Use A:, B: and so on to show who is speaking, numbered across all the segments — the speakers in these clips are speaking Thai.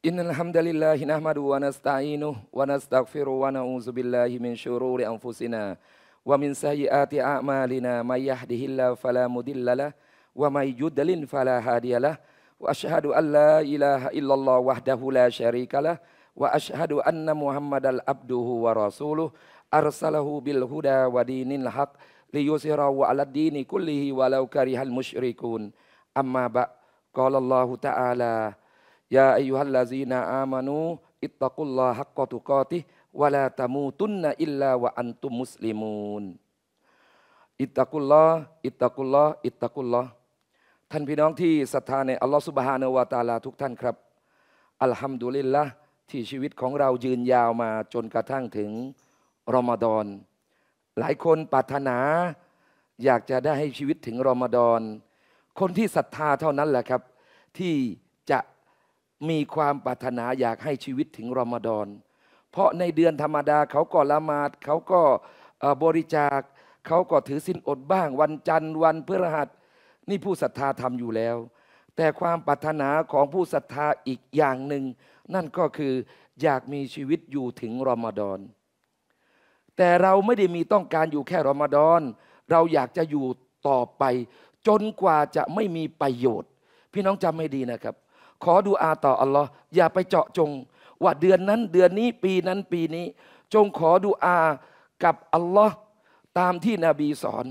A: إن الحمد لله نحمده ونستعينه ونستغفره ونعوذ بالله من شرور أنفسنا ومن سيئات أعمالنا من يهده الله فلا مضل له ومن يضلل فلا هادي له وأشهد أن لا إله إلا الله وحده لا شريك له وأشهد أن محمدا عبده ورسوله أرسله بالهدى ودين الحق ليظهره على الدين كله ولو كره المشركون أما بعد قال الله تعالى ยาอายุฮัลลาซีนาอามานูอิตตะกุลลาฮักกอตุกอติวะลาตามูตุนนะอิลลาวะอันตุมุสลิมูนอิตตะกุลลออิตตะกุลลออิตตะกุลลอท่านพี่น้องที่ศรัทธาในอัลลอฮฺสุบฮานาวะตาลาทุกท่านครับ อัลฮัมดุลิลละที่ชีวิตของเรายืนยาวมา จนกระทั่งถึงรอมฎอนหลายคนปรารถนาอยากจะได้ให้ชีวิตถึงรอมฎอนคนที่ศรัทธาเท่านั้นแหละครับ ที่จะมีความปรารถนาอยากให้ชีวิตถึงรอมฎอน เพราะในเดือนธรรมดาเขาก็ละหมาดเขาก็บริจาค เขาก็ถือสินอดบ้าง วันจันทร์วันพฤหัสนี่ผู้ศรัทธาทำอยู่แล้ว แต่ความปรารถนาของผู้ศรัทธาอีกอย่างหนึ่งนั่นก็คืออยากมีชีวิตอยู่ถึงรอมฎอน แต่เราไม่ได้มีต้องการอยู่แค่รอมฎอน เราอยากจะอยู่ต่อไป จนกว่าจะไม่มีประโยชน์ พี่น้องจำให้ดีนะครับขอดูอาต่ออัลลอฮ์อย่าไปเจาะจง ว่าเดือนนั้นเดือนนี้ ปีนั้นปีนี้ จงขอดูอากับอัลลอฮ์ตามที่นบีสอน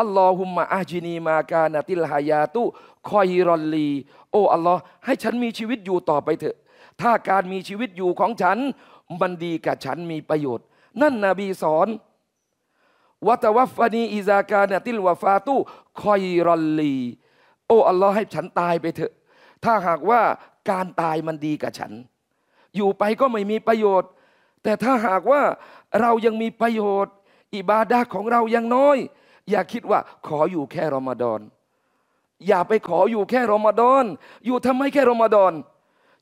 A: อัลลอฮุมมะอาจินีมากานาติลฮายาตุคอยรอนลี โออัลลอฮ์ให้ฉันมีชีวิตอยู่ต่อไปเถอะถ้าการมีชีวิตอยู่ของฉัน มันดีกับฉันมีประโยชน์ นั่นนบีสอนวัตวัฟฟานีอิซากานาติลวาฟาตุคอยรอนลี โออัลลอฮ์ให้ฉันตายไปเถอะถ้าหากว่าการตายมันดีกับฉัน อยู่ไปก็ไม่มีประโยชน์ แต่ถ้าหากว่าเรายังมีประโยชน์อิบาดาของเรายังน้อย อย่าคิดว่าขออยู่แค่รอมฎอนอย่าไปขออยู่แค่รอมฎอนอยู่ทำไมแค่รอมฎอน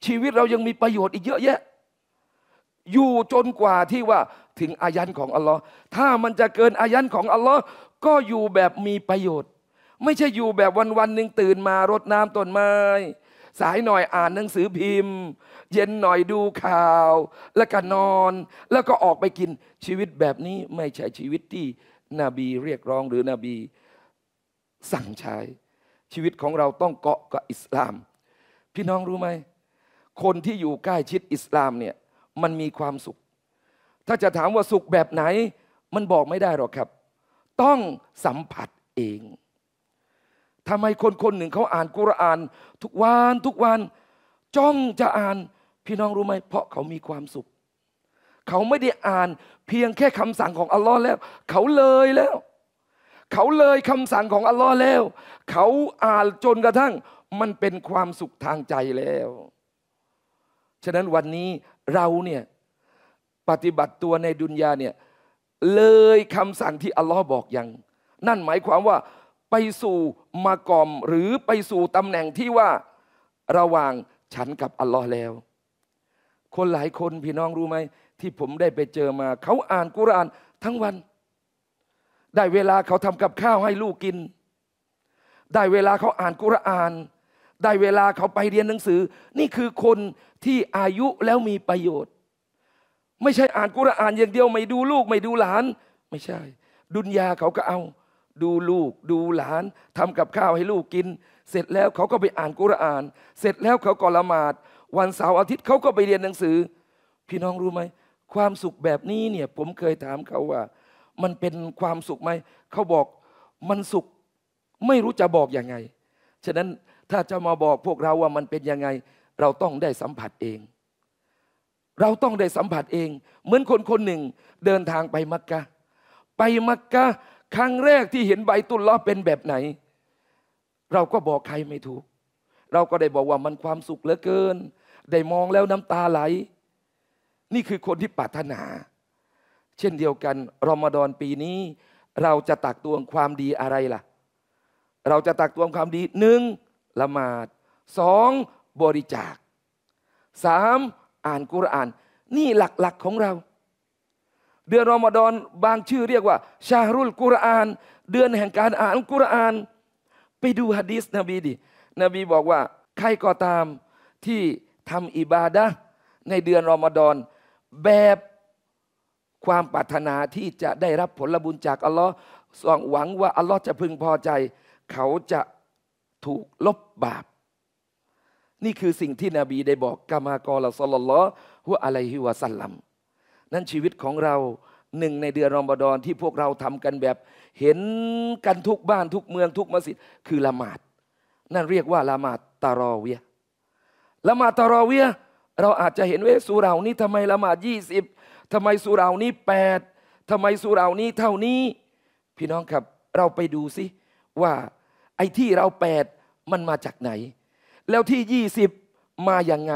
A: ชีวิตเรายังมีประโยชน์อีกเยอะแยะ อยู่จนกว่าที่ว่าถึงอายันของอัลลอฮ์ถ้ามันจะเกินอายันของอัลลอฮ์ก็อยู่แบบมีประโยชน์ ไม่ใช่อยู่แบบวันวันหนึ่งตื่นมารดน้ำต้นไม้สายหน่อยอ่านหนังสือพิมพ์ เย็นหน่อยดูข่าวแล้วก็นอน แล้วก็ออกไปกินชีวิตแบบนี้ไม่ใช่ชีวิตที่นบีเรียกร้องหรือนบีสั่งใช้ชีวิตของเราต้องเกาะกับอิสลามพี่น้องรู้ไหม คนที่อยู่ใกล้ชิดอิสลามเนี่ยมันมีความสุข ถ้าจะถามว่าสุขแบบไหน มันบอกไม่ได้หรอกครับ ต้องสัมผัสเองทำไมคนคนหนึ่งเขาอ่านกุรอานทุกวันทุกวัน จ้องจะอ่าน พี่น้องรู้ไหม เพราะเขามีความสุข เขาไม่ได้อ่านเพียงแค่คำสั่งของอัลลอฮ์แล้ว เขาเลยแล้ว เขาเลยคำสั่งของอัลลอฮ์แล้ว เขาอ่านจนกระทั่งมันเป็นความสุขทางใจแล้ว ฉะนั้นวันนี้เราเนี่ยปฏิบัติตัวในดุนยาเนี่ยเลยคำสั่งที่อัลลอฮ์บอกอยังนั่นหมายความว่าไปสู่มากอม หรือไปสู่ตำแหน่งที่ว่าระหว่างฉันกับอัลลอฮ์แล้ว คนหลายคนพี่น้องรู้ไหม ที่ผมได้ไปเจอมา เขาอ่านกุรานทั้งวัน ได้เวลาเขาทำกับข้าวให้ลูกกิน ได้เวลาเขาอ่านกุราน ได้เวลาเขาไปเรียนหนังสือ นี่คือคนที่อายุแล้วมีประโยชน์ ไม่ใช่อ่านกุรานอย่างเดียวไม่ดูลูกไม่ดูหลาน ไม่ใช่ ดุนยาเขาก็เอาดูลูกดูหลาน ทำกับข้าวให้ลูกกิน เสร็จแล้วเขาก็ไปอ่านกุรอาน เสร็จแล้วเขาก็ละหมาด วันเสาร์อาทิตย์เขาก็ไปเรียนหนังสือ พี่น้องรู้ไหมความสุขแบบนี้เนี่ย ผมเคยถามเขาว่า มันเป็นความสุขไหม เขาบอก มันสุขไม่รู้จะบอกอยังไงฉะนั้นถ้าจะมาบอกพวกเราว่ามันเป็นยังไง เราต้องได้สัมผัสเอง เราต้องได้สัมผัสเอง เหมือนคนคนหนึ่งเดินทางไปมักกะไปมักกะครั้งแรกที่เห็นใบตุลล้อเป็นแบบไหน เราก็บอกใครไม่ถูก เราก็ได้บอกว่ามันความสุขเหลือเกิน ได้มองแล้วน้ำตาไหล นี่คือคนที่ปรารถนา เช่นเดียวกันรอมฎอนปีนี้ เราจะตักตวงความดีอะไรล่ะ เราจะตักตวงความดีหนึ่งละหมาดสองบริจาคสามอ่านกุรอาน นี่หลักๆของเราเดือนรอมฎอนบางชื่อเรียกว่า ชารุลกุรอาน เดือนแห่งการอ่านกุรอาน ไปดูฮะดีสนบีดินบีบอกว่า ใครก็ตามที่ทำอิบาดะในเดือนรอมฎอนแบบความปรารถนาที่จะได้รับผลบุญจาก อัลลอฮ์สองหวังว่าอัลลอฮ์จะพึงพอใจ เขาจะถูกลบบาป นี่คือสิ่งที่นบีได้บอกกามากรละสลลลอฮุอะลัยฮิวะสัลลัมนั่นชีวิตของเราหนึ่งในเดือนรอมฎอนที่พวกเราทำกันแบบ เห็นกันทุกบ้านทุกเมืองทุกมัสยิดคือละหมาดนั่นเรียกว่าละหมาดตารอเวียละหมาดตารอเวียเราอาจจะเห็นเวสุรานี้ทำไมละหมาดยี่สิบทำไมสุรานี้แปดทำไมสุรานี้เท่านี้ พี่น้องครับเราไปดูสิว่าไอ้ที่เราแปดมันมาจากไหน แล้วที่ยี่สิบมาอย่างไง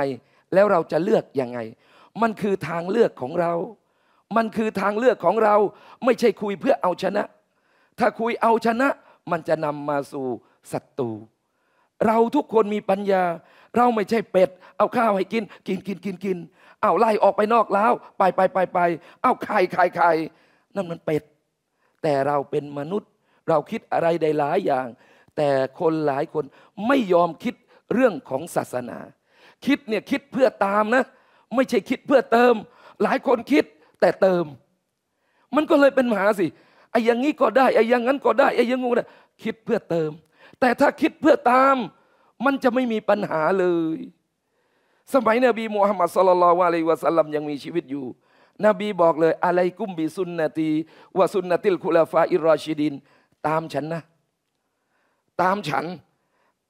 A: แล้วเราจะเลือกอย่างไงมันคือทางเลือกของเรา มันคือทางเลือกของเราไม่ใช่คุยเพื่อเอาชนะ ถ้าคุยเอาชนะมันจะนำมาสู่ศัตรู เราทุกคนมีปัญญา เราไม่ใช่เป็ด เอาข้าวให้กินกินกินกินกินเอาไล่ออกไปนอกแล้ว ไปไปไปไปเอาไข่ไข่ไข่นั่นมันเป็ด แต่เราเป็นมนุษย์เราคิดอะไรได้หลายอย่าง แต่คนหลายคนไม่ยอมคิดเรื่องของศาสนา คิดเนี่ยคิดเพื่อตามนะไม่ใช่คิดเพื่อเติม หลายคนคิดแต่เติม มันก็เลยเป็นมหาสิ ไอ้อย่างนี้ก็ได้ ไอ้อย่างนั้นก็ได้ ไอ้อย่างงูนะคิดเพื่อเติม แต่ถ้าคิดเพื่อตาม มันจะไม่มีปัญหาเลย สมัย นบีมูฮัมมัดสุลลัลวะลัยวะสัลลัมยังมีชีวิตอยู่ นบีบอกเลยอะไรกุ้มบีสุนนตีวะสุนนติลคุลาฟาอิรอชิดิน ตามฉันนะ ตามฉัน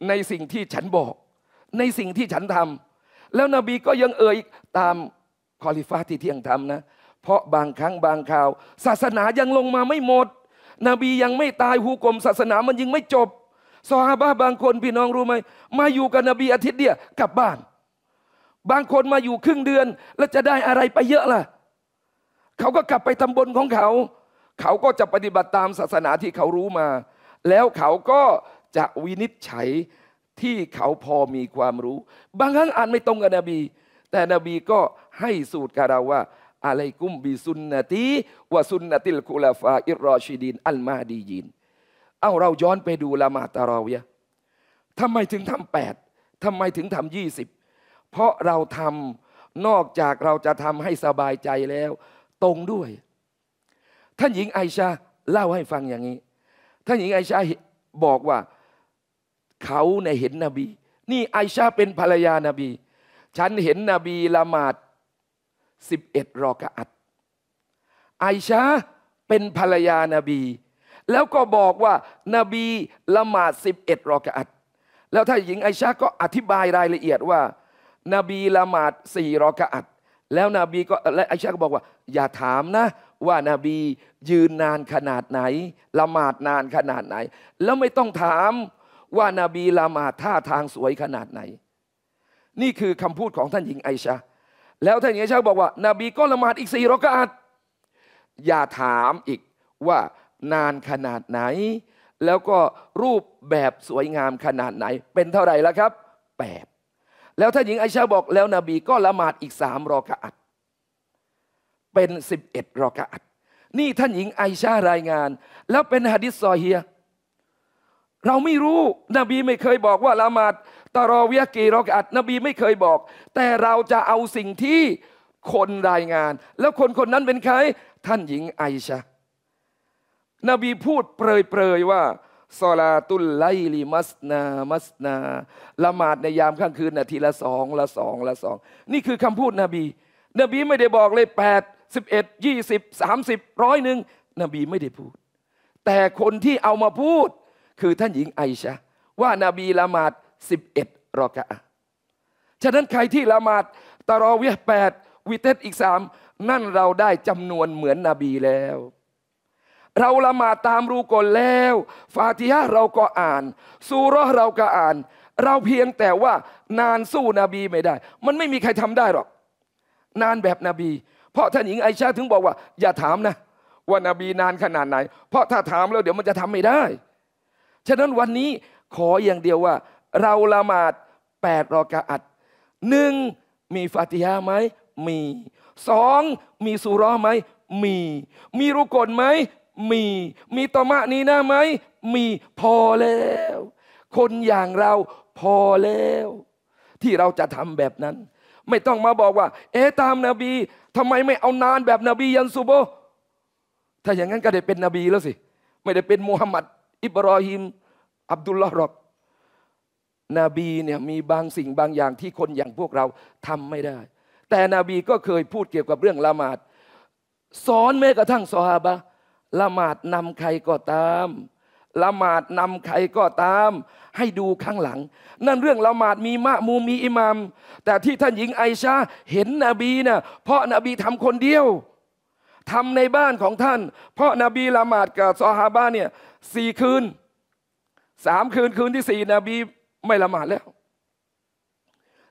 A: ในสิ่งที่ฉันบอก ในสิ่งที่ฉันทำแล้วนบีก็ยังเอ่ยตามคอลิฟ้าที่เที่ยงธรรมนะ เพราะบางครั้งบางคราว ศาสนายังลงมาไม่หมดนบียังไม่ตายหูกลมศาสนามันยังไม่จบซอฮาบะบางคนพี่น้องรู้ไหมมาอยู่กับนบีอาทิตย์เดียวกลับบ้าน บางคนมาอยู่ครึ่งเดือนแล้วจะได้อะไรไปเยอะล่ะเขาก็กลับไปตำบลของเขาเขาก็จะปฏิบัติตามศาสนาที่เขารู้มา แล้วเขาก็จะวินิจฉัยที่เขาพอมีความรู้ บางครั้งอ่านไม่ตรงกับนบี แต่นบีก็ให้สูตรกับเราว่าอะไรกุมบิสุนนตีวะสุนนติลกุลาฟาอิรอชิดินอัลมาดียิน เอาเราย้อนไปดูละมาตาเราเยทำไมถึงทำแปดทำไมถึงทำยี่สิบเพราะเราทำ นอกจากเราจะทำให้สบายใจแล้วตรงด้วย ท่านหญิงไอชาเล่าให้ฟังอย่างนี้ ท่านหญิงไอชาบอกว่าเขาในเห็นนบี นี่ไอชาเป็นภรรยานาบี ฉันเห็นนบีละหมาดสิบเอ็ดรอกะอัดไอชาเป็นภรรยานาบี แล้วก็บอกว่านาบีละหมาดสิบเอ็ดรอกะอัดแล้วถ้าหญิงไอชาก็อธิบายรายละเอียดว่านบีละหมาดสี่รอกะอัดแล้วนบีก็และไอชาก็บอกว่า อย่าถามนะ ว่านาบียืนนานขนาดไหนละหมาดนานขนาดไหน แล้วไม่ต้องถามว่านาบีละหมาดท่าทางสวยขนาดไหน นี่คือคำพูดของท่านหญิงไอชา แล้วท่านหญิงไอชาบอกว่านาบีก็ละหมาดอีกสี่รอกาดอย่าถามอีกว่านานขนาดไหน แล้วก็รูปแบบสวยงามขนาดไหน เป็นเท่าไหร่แล้วครับแปดแล้วท่านหญิงไอชาบอกแล้วนบีก็ละหมาดอีกสามรอกาดเป็นสิบเอ็ดรอกาดนี่ท่านหญิงไอชารายงาน แล้วเป็นฮะดิษซอเฮียเราไม่รู้ นบีไม่เคยบอกว่า ละหมาดตารอเวียกีรอกอัด นบีไม่เคยบอก แต่เราจะเอาสิ่งที่คนรายงาน แล้วคนคนนั้นเป็นใคร ท่านหญิงไอชานบีพูดเปรยๆ ว่าซลาตุลไลลี มัสนา มัสนา ละหมาดในยามค่ำคืนนาทีละสอง ละสอง ละสอง นี่คือคำพูดนบี นบีไม่ได้บอกเลยแปดสิบเอ็ดยี่สิบสามสิบร้อยหนึ่ง นบีไม่ได้พูด แต่คนที่เอามาพูดคือท่านหญิงไอชะว่านาบีละหมาด11รอกะฉะนั้นใครที่ละหมาดตารอเวียแปดวิเตสอีกสามนั่นเราได้จำนวนเหมือนนบีแล้ว เราละหมาดตามรูกลแล้วฟาติฮะเราก็อ่าน สูรอเราก็อ่าน เราเพียงแต่ว่านานสู้นบีไม่ได้ มันไม่มีใครทำได้หรอกนานแบบนบี เพราะท่านหญิงไอชาถึงบอกว่า อย่าถามนะ ว่านาบีนานขนาดไหน เพราะถ้าถามแล้วเดี๋ยวมันจะทำไม่ได้ฉะนั้นวันนี้ขออย่างเดียวว่า เราละหมาดแปดรอกาอัดหนึ่งมีฟาติฮาไหมมี สองมีสุรอไหมมี มีรุกลไหมมี มีตอมะนี้นาไหม มีพอแล้วคนอย่างเราพอแล้วที่เราจะทำแบบนั้น ไม่ต้องมาบอกว่า เอ๊ตามนาบีทำไมไม่เอานานแบบนบียันซูโบถ้าอย่างนั้นก็ได้เป็นนบีแล้วสิ ไม่ได้เป็นมูฮัมหมัดอิบรอฮิมอับดุลลอฮ์รอบนบีเนี่ยมีบางสิ่งบางอย่างที่คนอย่างพวกเราทำไม่ได้ แต่นบีก็เคยพูดเกี่ยวกับเรื่องละหมาดสอนแม้กระทั่งซอฮาบะละหมาดนำใครก็ตามละหมาดนำใครก็ตาม ให้ดูข้างหลัง นั่นเรื่องละหมาดมีมะมูมีอิหมามแต่ที่ท่านหญิงไอชาเห็นนบีนะ่ะเพราะนบีทำคนเดียว ทำในบ้านของท่าน เพราะนบีละหมาดกับซอฮาบะเนี่ยสี่คืนสามคืนคืนที่สี่นบีไม่ละหมาดแล้ว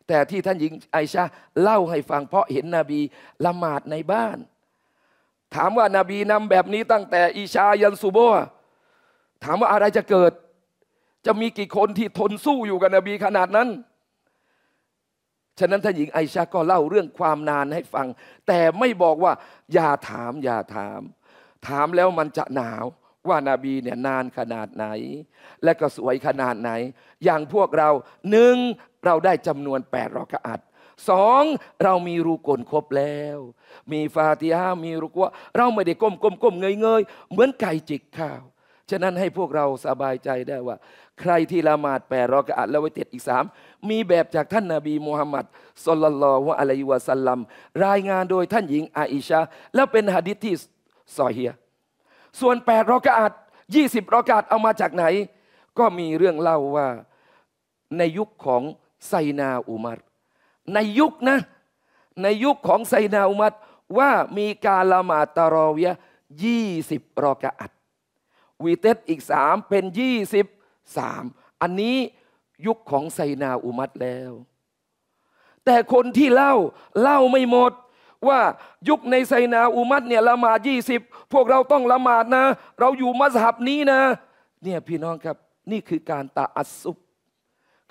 A: แต่ที่ท่านหญิงไอชาเล่าให้ฟังเพราะเห็นนบีละหมาดในบ้าน ถามว่านาบีนำแบบนี้ตั้งแต่อิชายันซูโบถามว่าอะไรจะเกิด จะมีกี่คนที่ทนสู้อยู่กับนบีขนาดนั้นฉะนั้นท่านหญิงไอชาก็เล่าเรื่องความนานให้ฟัง แต่ไม่บอกว่า อย่าถาม อย่าถาม ถามแล้วมันจะหนาวว่านาบีเนี่ยนานขนาดไหน และก็สวยขนาดไหน อย่างพวกเราหนึ่งเราได้จำนวนแปดรอกะอัดสองเรามีรูกลครบแล้ว มีฟาติฮามีรุกวะเราไม่ได้ก้มก้มก้มเงยเงยเหมือนไก่จิกข้าวฉะนั้นให้พวกเราสบายใจได้ว่า ใครที่ละหมาดแปดรอกะอัดแล้วไว้เต็ดอีกสามมีแบบจากท่านนาบีมูฮัมมัดสุลลัลลอฮุอะลัยวะสัลลัมรายงานโดยท่านหญิงอาอิชาแล้วเป็นหะดิษที่ซอเฮียส่วน 8รอกาด20รอกาดเอามาจากไหน ก็มีเรื่องเล่าว่า ในยุคของไซนาอุมัรในยุคนะ ในยุคของไซนาอุมัรว่ามีการละหมาดตารอเวีย20รอกาดวีเตสอีกสามเป็น 23 อันนี้ยุคของไซนาอุมัดแล้ว แต่คนที่เล่าเล่าไม่หมดว่ายุคในไซนาอุมัดเนี่ยละหมาดยี่สิบพวกเราต้องละหมาดนะ เราอยู่มัสฮับนี้นะเนี่ยพี่น้องครับนี่คือการตาอัศุบ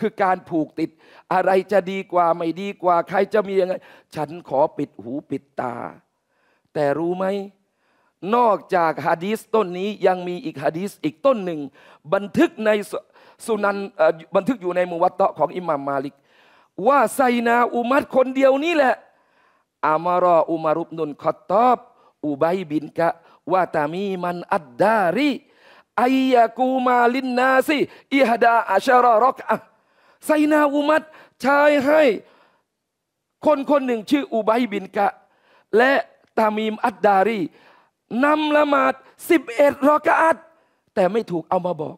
A: คือการผูกติด อะไรจะดีกว่าไม่ดีกว่า ใครจะมียังไง ฉันขอปิดหูปิดตา แต่รู้ไหมนอกจากฮะดีสต้นนี้ยังมีอีกฮะดีสอีกต้นหนึ่งบันทึกในสุนันบันทึกอยู่ในมุวัตเตาะของอิหม่ามมาลิก ว่าไซนาอุมัดคนเดียวนี้แหละอามารอ อุมารุบนุนคอตอบ อุบัยบินกะวาตามีมันอัดดารีอายะกูมาลินนาซีอิฮดาอัชรอรอกอะไซนาอุมัดชายให้ คนคนหนึ่งชื่ออุบัยบินกะ และตามีมอัดดารีนำละหมาดสิบเอ็ดรอกอัดแต่ไม่ถูกเอามาบอก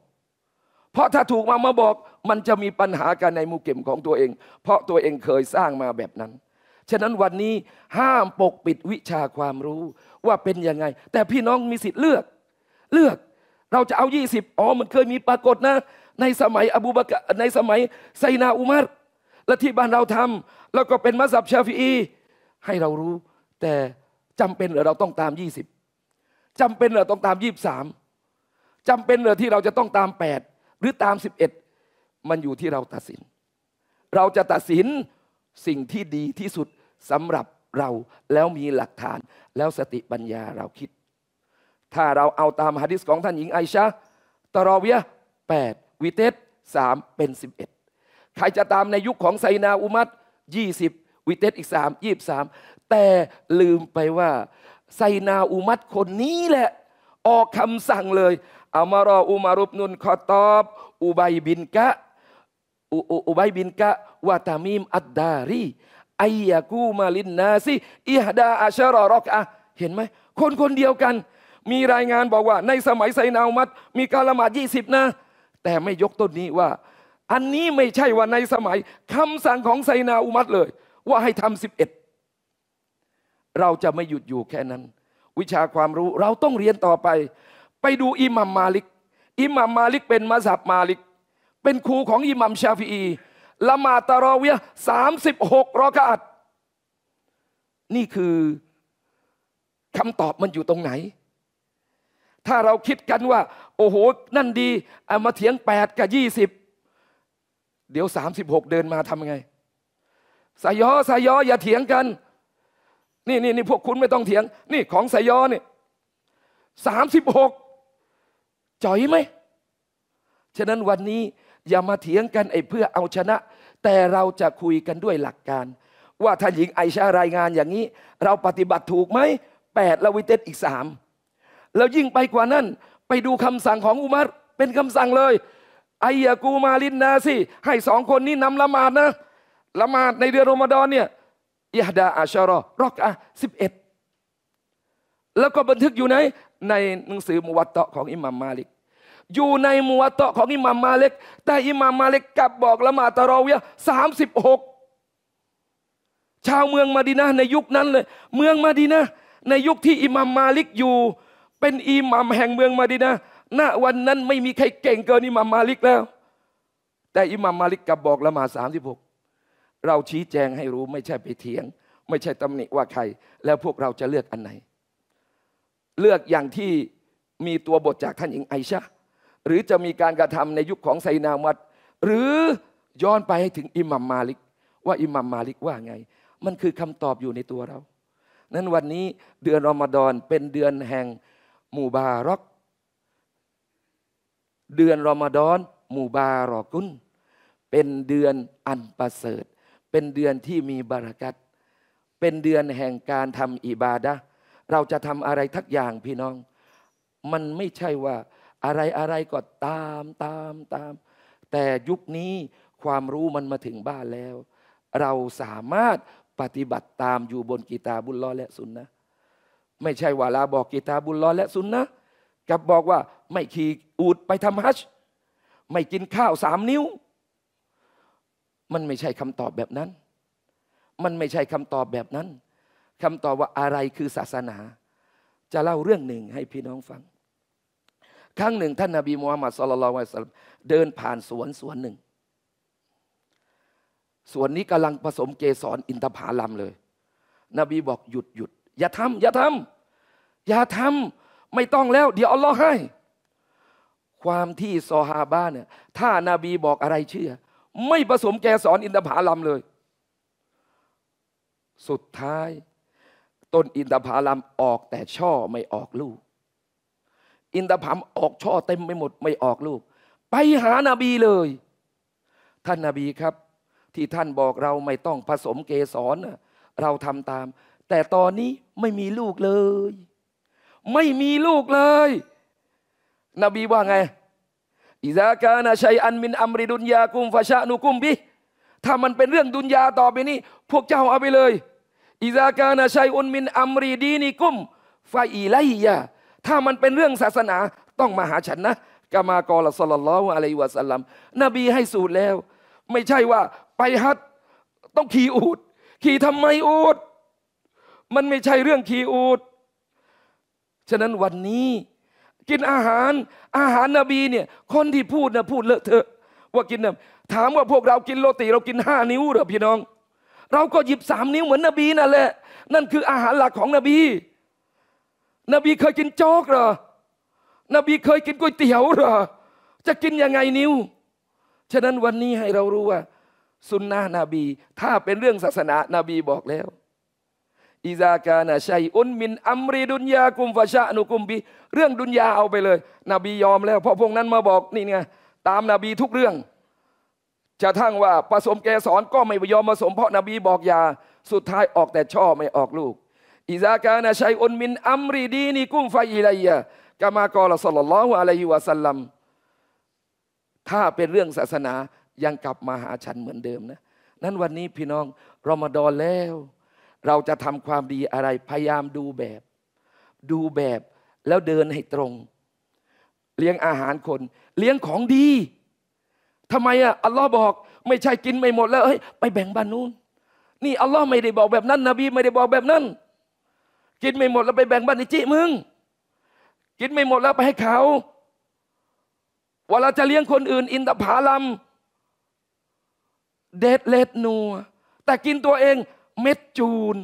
A: เพราะถ้าถูกมามาบอก มันจะมีปัญหากันในมูเก็มของตัวเอง เพราะตัวเองเคยสร้างมาแบบนั้นฉะนั้นวันนี้ห้ามปกปิดวิชาความรู้ว่าเป็นยังไง แต่พี่น้องมีสิทธิ์เลือก เลือกเราจะเอา 20อ๋อมันเคยมีปรากฏนะในสมัยอบูบากะในสมัยไซนาอุมารและที่บ้านเราทำแล้วก็เป็นมัสยิดชาฟีอีให้เรารู้ แต่จำเป็นหรือเราต้องตาม 20จำเป็นหรือต้องตาม 23จำเป็นหรือที่เราจะต้องตาม 8 หรือตาม 11 มันอยู่ที่เราตัดสิน เราจะตัดสินสิ่งที่ดีที่สุดสำหรับเราแล้วมีหลักฐานแล้วสติปัญญาเราคิด ถ้าเราเอาตามฮะดิษของท่านหญิงไอชาตรอเวียแปดวิเทสสามเป็นสิบเอ็ดใครจะตามในยุคของไซนาอุมัตยี่สิบวิเทสอีกสามยี่สามแต่ลืมไปว่า ไซนาอุมัตคนนี้แหละ ออกคำสั่งเลย อามารออุมารุบนุนคอตอบ อุบัยบินกะอุบัยบินกะวาตามีมอัดดารีไอยากูมาลินนาซีอิฮดาอาชรอรอกอะเห็นไหม คนคนเดียวกัน มีรายงานบอกว่าในสมัยไซนาอุมัดมีการละหมาดยี่สิบนะ แต่ไม่ยกต้นนี้ว่า อันนี้ไม่ใช่ว่าในสมัยคำสั่งของไซนาอุมัดเลย ว่าให้ทำสิบเอ็ดเราจะไม่หยุดอยู่แค่นั้น วิชาความรู้เราต้องเรียนต่อไป ไปดูอิหมัมมาลิก อิหมัมมาลิกเป็นมาสับมาลิก เป็นครูของอิหมัมชาฟีอีละหมาตารอเวียสามสิบหกรอกาดนี่คือคำตอบมันอยู่ตรงไหน ถ้าเราคิดกันว่า โอ้โห นั่นดี เอามาเถียงแปดกับยี่สิบเดี๋ยวสามสิบหกเดินมาทำไงสายอสายอ อย่าเถียงกัน นี่ นี่ นี่ พวกคุณไม่ต้องเถียง นี่ของสายอ นี่สามสิบหกจ่อยไหม ฉะนั้นวันนี้อย่ามาเถียงกันไอ้เพื่อเอาชนะ แต่เราจะคุยกันด้วยหลักการ ว่าท่านหญิงไอชารายงานอย่างนี้ เราปฏิบัติถูกไหมแปดละวิเตสอีกสามแล้วยิ่งไปกว่านั้นไปดูคำสั่งของอุมัรเป็นคำสั่งเลยไอยากูมาลินนาสิให้สองคนนี้นำละหมาดนะ ละหมาดในเดือนรอมฎอนเนี่ยยะดาอาชารอรอกอะสิบเอ็ดแล้วก็บันทึกอยู่ไหนในหนังสือมุวัตตะของอิหมัมมาลิกอยู่ในมัวตะของอิหม่ามมาเล็ก แต่อิหม่ามมาเล็กกลับบอกละหมาดตะรอเวียสามสิบหกชาวเมืองมาดินาในยุคนั้นเลย เมืองมาดินาในยุคที่อิหม่ามมาลิกอยู่ เป็นอิหม่ามแห่งเมืองมาดินา ณวันนั้นไม่มีใครเก่งเกินอิหม่ามมาลิกแล้ว แต่อิหม่ามมาลิกกลับบอกละหมาดสามสิบหกเราชี้แจงให้รู้ไม่ใช่ไปเถียง ไม่ใช่ตำหนิว่าใคร แล้วพวกเราจะเลือกอันไหน เลือกอย่างที่มีตัวบทจากท่านหญิงไอชาหรือจะมีการกระทำในยุคของไซนามัดหรือย้อนไปให้ถึงอิหมัมมาลิกว่าอิหมัมมาลิกว่าไง มันคือคำตอบอยู่ในตัวเรา นั้นวันนี้เดือนรอมฎอนเป็นเดือนแห่งมูบารอกเดือนรอมฎอนมูบารอกุน เป็นเดือนอันประเสริฐ เป็นเดือนที่มีบารักัตเป็นเดือนแห่งการทำอิบาดะเราจะทำอะไรทักอย่างพี่น้อง มันไม่ใช่ว่าอะไรอะไรก็ตามตามตามแต่ยุคนี้ความรู้มันมาถึงบ้านแล้ว เราสามารถปฏิบัติตามอยู่บนกีตาบุลล้อและสุนนะไม่ใช่ว่าลาบอกกีตาบุลล้อและสุนนะกับบอกว่าไม่ขี่อูดไปทำฮัจไม่กินข้าวสามนิ้ว มันไม่ใช่คำตอบแบบนั้น มันไม่ใช่คำตอบแบบนั้นคำตอบว่าอะไรคือศาสนา จะเล่าเรื่องหนึ่งให้พี่น้องฟังครั้งหนึ่งท่านนาบีมูฮัมมัดสุลลัลวะสัลเดินผ่านสวนสวนหนึ่งสวนนี้กำลังผสมเกสรอินทผาลัมเลย นบีบอกหยุดหยุดอย่าทำอย่าทำอย่าทำไม่ต้องแล้ว เดี๋ยวอัลลอฮ์ให้ ความที่ซอฮาบ้าเนี่ยถ้านาบีบอกอะไรเชื่อ ไม่ผสมเกสรอินทผาลัมเลย สุดท้าย ต้นอินทผาลัมออกแต่ช่อไม่ออกลูกอินทผลัมออกช่อเต็มไปหมดไม่ออกลูก ไปหานาบีเลย ท่านนาบีครับ ที่ท่านบอกเราไม่ต้องผสมเกสรเราทำตาม แต่ตอนนี้ไม่มีลูกเลย ไม่มีลูกเลยนบีว่าไงอิซากานาชัยอันมินอัมริดุนยากุมฟาชานุกุมบิถ้ามันเป็นเรื่องดุนยาต่อไปนี้ พวกเจ้าเอาไปเลยอิซากานาชัยอันมินอัมรีดีนิกุมฟาอีไลยาถ้ามันเป็นเรื่องศาสนาต้องมาหาฉันนะกามากรสลลลออะลัยวะสัลลัมนบีให้สูตรแล้ว ไม่ใช่ว่าไปฮัทต้องขี่อูดขี่ทำไมอูดมันไม่ใช่เรื่องขี่อูด ฉะนั้นวันนี้กินอาหารอาหารนบีเนี่ยคนที่พูดนะพูดเลอะเทอะ ว่ากินนะถามว่าพวกเรากินโรตีเรากินห้านิ้วหรือพี่น้อง เราก็หยิบสามนิ้ว เหมือนนบีนั่นแหละนั่นคืออาหารหลักของนบีนบีเคยกินโจ๊กเหรอ นบีเคยกินก๋วยเตี๋ยวเหรอ จะกินยังไงนิวฉะนั้นวันนี้ให้เรารู้ว่าสุนนะนบี ถ้าเป็นเรื่องศาสนานาบีบอกแล้วอิซากานะชัยอุนมินอัมรีดุนยากุมฟาชะนุกุมบีเรื่องดุนยาเอาไปเลยนบียอมแล้วเพราะพวกนั้นมาบอกนี่ไงตามนาบีทุกเรื่อง จะทั้งว่าผสมแกสอนก็ไม่ยอมผสมเพราะนาบีบอกยาสุดท้ายออกแต่ช่อไม่ออกลูกอิซากานะชัยอุนมินอัมรีดีนีกุ้งไฟอิไัยะกามากอลสัลลัลลอฮุอะลัยฮิวะสัลลัม ถ้าเป็นเรื่องศาสนายังกลับมาหาฉันเหมือนเดิมนะนั้นวันนี้พี่น้อง รอมฎอนแล้ว เราจะทำความดีอะไร พยายามดูแบบ ดูแบบแล้วเดินให้ตรง เลี้ยงอาหารคน เลี้ยงของดีทำไม อ่ะ อัลลอฮ์บอก ไม่ใช่กินไม่หมด แล้วเฮ้ยไปแบ่งบ้านนู้นนี่อัลลอฮ์ไม่ได้บอกแบบนั้น นบีไม่ได้บอกแบบนั้นกินไม่หมดแล้วไปแบ่งบ้านนิจิมึง กินไม่หมดแล้วไปให้เขา เวลาจะเลี้ยงคนอื่นอินทผาลัมเด็ดเล็ดนัวแต่กินตัวเอง เม็ดจูน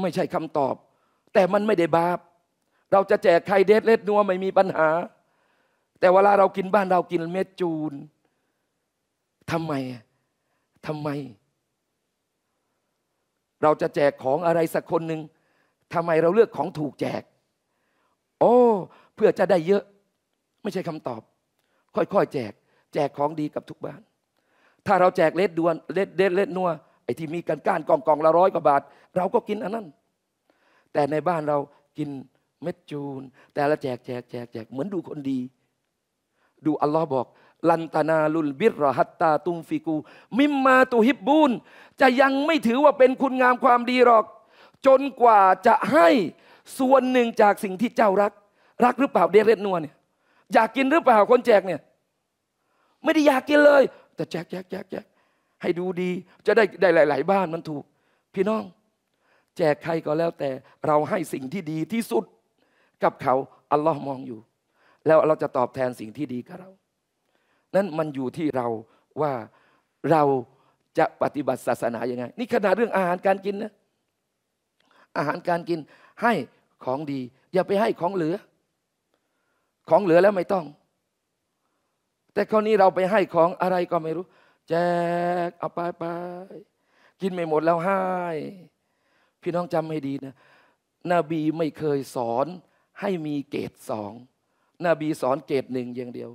A: ไม่ใช่คำตอบ แต่มันไม่ได้บาป เราจะแจกใครเด็ดเล็ดนัวไม่มีปัญหา แต่เวลาเรากินบ้านเรากินเม็ดจูนทำไมทำไมเราจะแจกของอะไรสักคนหนึ่งทำไมเราเลือกของถูกแจก โอ้เพื่อจะได้เยอะไม่ใช่คำตอบ ค่อยๆ แจก แจกของดีกับทุกบ้าน ถ้าเราแจกเล็ดดวนเลดเล็ดเล็ดนัวไอ้ที่มีกันก้านกองกองละร้อยกว่าบาท เราก็กินอันนั้น แต่ในบ้านเรากินเม็ดจูน แต่ละแจกแจกแจกแจกเหมือนดูคนดี ดูอัลลอฮ์บอกลันตนาลุลบิรหัตตาตุมฟิกูมิมมาตุฮิบบูนจะยังไม่ถือว่าเป็นคุณงามความดีหรอกจนกว่าจะให้ส่วนหนึ่งจากสิ่งที่เจ้ารักรักหรือเปล่าเดเรตนัวเนี่ยอยากกินหรือเปล่าคนแจกเนี่ย ไม่ได้อยากกินเลยแต่แจกแจกแจกแจกให้ดูดีจะได้ได้หลายๆ บ้านมันถูกพี่น้องแจกใครก็แล้วแต่เราให้สิ่งที่ดีที่สุดกับเขาอัลลอฮ์มองอยู่แล้วเราจะตอบแทนสิ่งที่ดีกับเรานั้นมันอยู่ที่เราว่าเราจะปฏิบัติศาสนายังไงนี่ขนาดเรื่องอาหารการกินนะอาหารการกินให้ของดี อย่าไปให้ของเหลือ ของเหลือแล้วไม่ต้อง แต่คราวนี้เราไปให้ของอะไรก็ไม่รู้ แจกเอาไปไปกินไม่หมดแล้วให้พี่น้องจำให้ดีนะนบีไม่เคยสอน ให้มีเกตสองนบีสอนเกตหนึ่งอย่างเดียว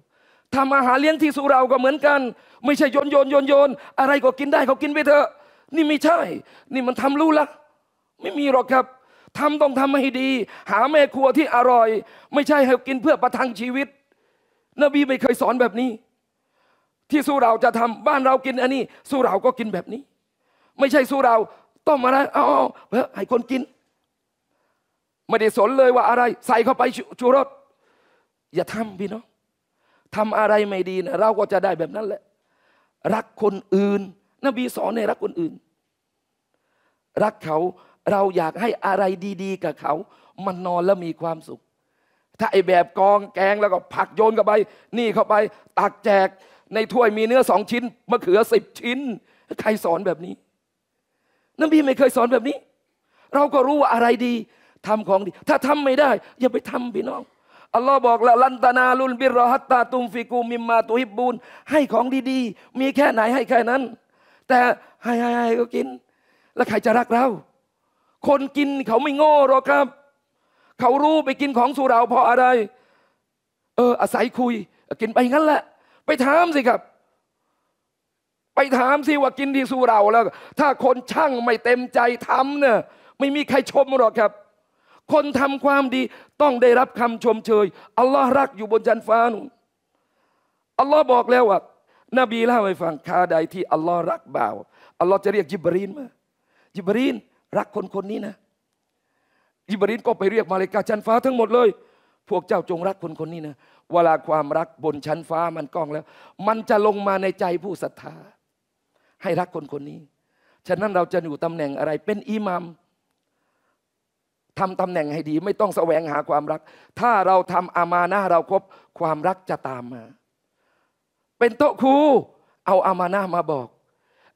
A: ทำอาหารเลี้ยงที่สุราก็เหมือนกัน ไม่ใช่โยนโยนโยนโยนอะไรก็กินได้เขากินไปเถอะ นี่ไม่ใช่ นี่มันทำรู้ละไม่มีหรอกครับทำต้องทำให้ดี หาแม่ครัวที่อร่อย ไม่ใช่ให้กินเพื่อประทังชีวิต นบีไม่เคยสอนแบบนี้ ที่สุราจะทำบ้านเรากินอันนี้สุราก็กินแบบนี้ ไม่ใช่สุราต้มอะไรเอาเอาเฮ้ยให้คนกิน ไม่ได้สนเลยว่าอะไร ใส่เข้าไปชูรสอย่าทำพี่น้องทำอะไรไม่ดีนะเราก็จะได้แบบนั้นแหละ รักคนอื่น นบีสอนในรักคนอื่น รักเขาเราอยากให้อะไรดี ๆ กับเขา มันนอนแล้วมีความสุข ถ้าไอแบบกองแกงแล้วก็ผักโยนเข้าไป นี่เข้าไป ตักแจก ในถ้วยมีเนื้อสองชิ้นมะเขือสิบชิ้น ใครสอนแบบนี้ นบีไม่เคยสอนแบบนี้ เราก็รู้ว่าอะไรดีทำของดี ถ้าทำไม่ได้ อย่าไปทำพี่น้องอัลลอฮ์บอกละลันตานาลุนบิรอฮัตตาตุมฟิกู มิมมาตุฮิบบูนให้ของดีๆ มีแค่ไหนให้แค่นั้น แต่ให้ให้ให้ก็กิน แล้วใครจะรักเรา คนกินเขาไม่โง่หรอกครับ เขารู้ไปกินของสุราเพราะอะไรเอออาศัยคุย กินไปงั้นแหละไปถามสิครับ ไปถามสิว่ากินที่สุราแล้ว ถ้าคนช่างไม่เต็มใจทำเนี่ย ไม่มีใครชมหรอกครับคนทำความดีต้องได้รับคำชมเชยอัลลอฮ์รักอยู่บนชั้นฟ้านู่นอัลลอฮ์บอกแล้วว่านบีเล่าให้ฟังคาใด ที่อัลลอฮ์รักบ่าวอัลลอฮ์จะเรียกยิบรีนมายิบรีนรักคนคนนี้นะ ยิบรีนก็ไปเรียกมาเลกาชั้นฟ้าทั้งหมดเลย พวกเจ้าจงรักคนคนนี้นะเวลาความรักบนชั้นฟ้ามันกล้องแล้ว มันจะลงมาในใจผู้ศรัทธา ให้รักคนคนนี้ฉะนั้นเราจะอยู่ตำแหน่งอะไรเป็นอิหมัมทำตำแหน่งให้ดี ไม่ต้องแสวงหาความรัก ถ้าเราทำอามานะเราครบ ความรักจะตามมา เป็นโต๊ะครูเอาอามานะมาบอก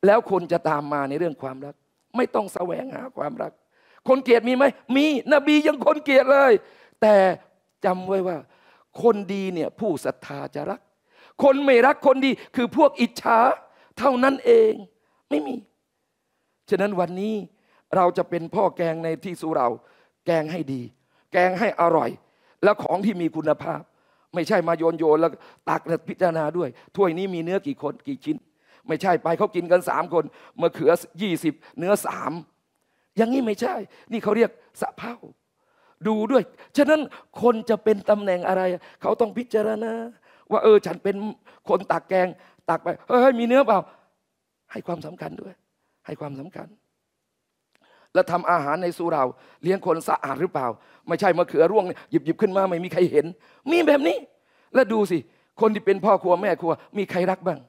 A: แล้วคนจะตามมาในเรื่องความรัก ไม่ต้องแสวงหาความรัก คนเกลียดมีไหม มีนบียังคนเกลียดเลย แต่จำไว้ว่า คนดีเนี่ยผู้ศรัทธาจะรัก คนไม่รักคนดี คือพวกอิจฉาเท่านั้นเองไม่มีฉะนั้นวันนี้เราจะเป็นพ่อแกงในที่สุเราแกงให้ดี แกงให้อร่อย แล้วของที่มีคุณภาพ ไม่ใช่ มาโยนโยน แล้ว ตักแล้วพิจารณาด้วยถ้วยนี้มีเนื้อกี่คนกี่ชิ้น ไม่ใช่ไปเขากินกันสามคนมะเขือยี่สิบเนื้อสามอย่างนี้ไม่ใช่ นี่เขาเรียกสะเพาดูด้วย ฉะนั้นคนจะเป็นตำแหน่งอะไร เขาต้องพิจารณา ว่า เออ ฉันเป็นคนตักแกง ตักไปเฮ้ยมีเนื้อเปล่าให้ความสำคัญด้วย ให้ความสำคัญและทำอาหารในสุราเลี้ยงคนสะอาดหรือเปล่า ไม่ใช่มะเขือร่วง หยิบหยิบขึ้นมาไม่มีใครเห็น มีแบบนี้ และดูสิคนที่เป็นพ่อครัวแม่ครัว มีใครรักบ้าง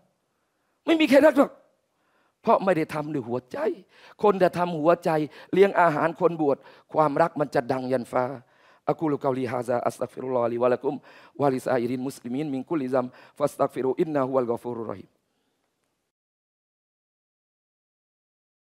A: ไม่มีใครรักหรอกเพราะไม่ได้ทำด้วยหัวใจ คนจะทำหัวใจ เลี้ยงอาหารคนบวช ความรักมันจะดังยันฟ้าออัักกูลลาาิฮะซสตฟรุลลอฮิวะล ا أ ุมว ف ลิซาอิรินมุสลิมินมิงคุลิซัมฟัสตักฟิรุอินนาฮุวัลกอฟ و รุรรฮิม